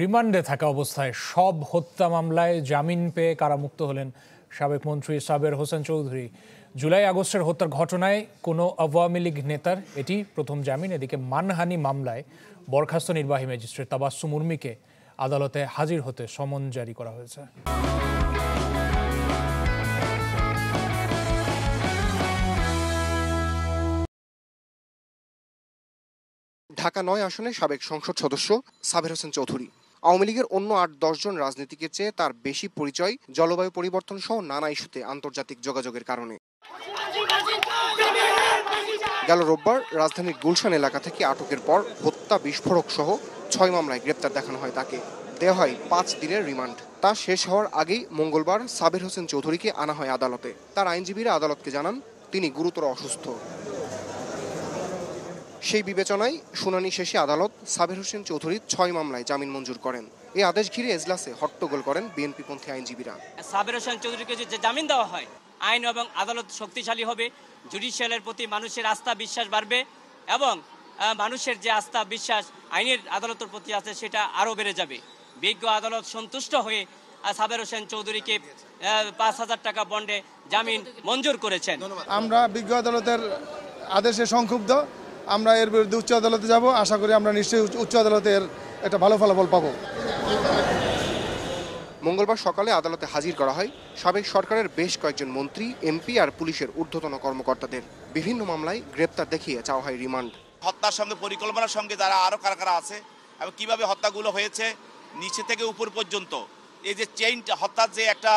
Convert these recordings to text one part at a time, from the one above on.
রিমান্ডে থাকা অবস্থায় সব হত্যা মামলায় জামিন পেয়ে কারামুক্ত হলেন সাবেক মন্ত্রী সাবের হোসেন চৌধুরী জুলাই আগস্টের হত্যার ঘটনায় কোনো আওয়ামী লীগ নেতার এটি প্রথম জামিন এদিকে মানহানি মামলায় বরখাস্ত নির্বাহী ম্যাজিস্ট্রেট তাবাসু মুর্মিকে আদালতে হাজির হতে সমন জারি করা হয়েছে ঢাকা নয় আসনে সাবেক সংসদ সদস্য সাবের হোসেন চৌধুরী আওয়ামী লীগের অন্য আট দশজন রাজনীতিকের চেয়ে তার বেশি পরিচয় জলবায়ু পরিবর্তন সহ নানা ইস্যুতে আন্তর্জাতিক যোগাযোগের কারণে গেল রোববার রাজধানীর গুলশান এলাকা থেকে আটকের পর হত্যা বিস্ফোরক সহ ছয় মামলায় গ্রেপ্তার দেখানো হয় তাকে দেওয়া হয় পাঁচ দিনের রিমান্ড তা শেষ হওয়ার আগেই মঙ্গলবার সাবের হোসেন চৌধুরীকে আনা হয় আদালতে তার আইনজীবীরা আদালতকে জানান তিনি গুরুতর অসুস্থ সেই বিবেচনায় শুনানি শেষে আদালত সাবের হোসেন চৌধুরীর ছয় মামলায় জামিন মঞ্জুর করেন এই আদেশ ঘিরে এজলাসে হট্টগোল করেন বিএনপিপন্থী আইনজীবীরা সাবের হোসেন চৌধুরীকে যে জামিন দেওয়া হয় আইন এবং আদালত শক্তিশালী হবে জুডিশিয়ালের প্রতি মানুষের আস্থা বিশ্বাস বাড়বে এবং মানুষের যে আস্থা বিশ্বাস আইনের আদালতের প্রতি আছে সেটা আরও বেড়ে যাবে বিজ্ঞ আদালত সন্তুষ্ট হয়ে সাবের হোসেন চৌধুরীকে পাঁচ হাজার টাকা বন্ডে জামিন মঞ্জুর করেছেন আমরা বিজ্ঞ আদালতের আদেশে সংক্ষুব্ধ আমরা এর বিরুদ্ধে উচ্চ আদালতে যাব আশা করি আমরা নিশ্চয়ই উচ্চ আদালতে এর একটা ভালো ফলাফল পাবো মঙ্গলবার সকালে আদালতে হাজির করা হয় সাবেক সরকারের বেশ কয়েকজন মন্ত্রী এমপি আর পুলিশের ঊর্ধ্বতন কর্মকর্তাদের বিভিন্ন মামলায় গ্রেপ্তার দেখিয়ে চাওয়া হয় রিমান্ড হত্যার সঙ্গে পরিকল্পনার সঙ্গে যারা আরও কারা কারা আছে এবং কীভাবে হত্যাগুলো হয়েছে নিচে থেকে উপর পর্যন্ত এই যে চেইনটা হত্যার যে একটা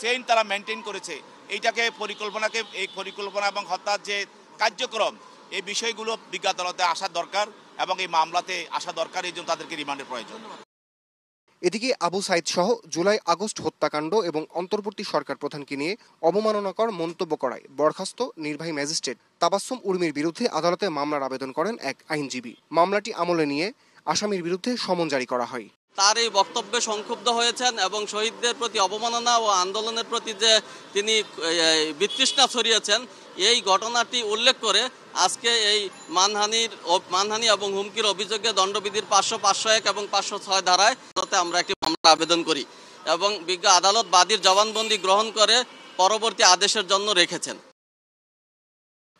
চেইন তারা মেনটেন করেছে এইটাকে পরিকল্পনাকে এই পরিকল্পনা এবং হত্যার যে কার্যক্রম এই বিষয়গুলো বিজ্ঞ আদালতে আসা দরকার এবং এই মামলাতে আসা দরকার এই জন্য তাদেরকে রিমান্ডের প্রয়োজন এদিকে আবু সাইদ সহ জুলাই আগস্ট হত্যাকাণ্ড এবং অন্তর্বর্তী সরকার প্রধানকে নিয়ে অবমাননাকর মন্তব্য করায় বরখাস্ত নির্বাহী ম্যাজিস্ট্রেট তাবাসুম উর্মির বিরুদ্ধে আদালতে মামলার আবেদন করেন এক আইনজীবী মামলাটি আমলে নিয়ে আসামির বিরুদ্ধে সমন জারি করা হয় তার এই বক্তব্যে সংক্ষুব্ধ হয়েছেন এবং শহীদদের প্রতি অবমাননা ও আন্দোলনের প্রতি যে তিনি বিতৃষ্ণা ছড়িয়েছেন এই ঘটনাটি উল্লেখ করে আজকে এই মানহানির মানহানি এবং হুমকির অভিযোগে দণ্ডবিধির পাঁচশো পাঁচশো এক এবং পাঁচশো ছয় ধারায় আমরা একটি মামলা আবেদন করি এবং বিজ্ঞ আদালত বাদীর জবানবন্দি গ্রহণ করে পরবর্তী আদেশের জন্য রেখেছেন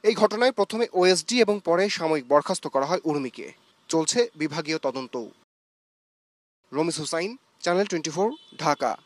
এই ঘটনায় প্রথমে ওএসডি এবং পরে সাময়িক বরখাস্ত করা হয় উর্মিকে চলছে বিভাগীয় তদন্তও রমিস হুসাইন চ্যানেল টোয়েন্টি ঢাকা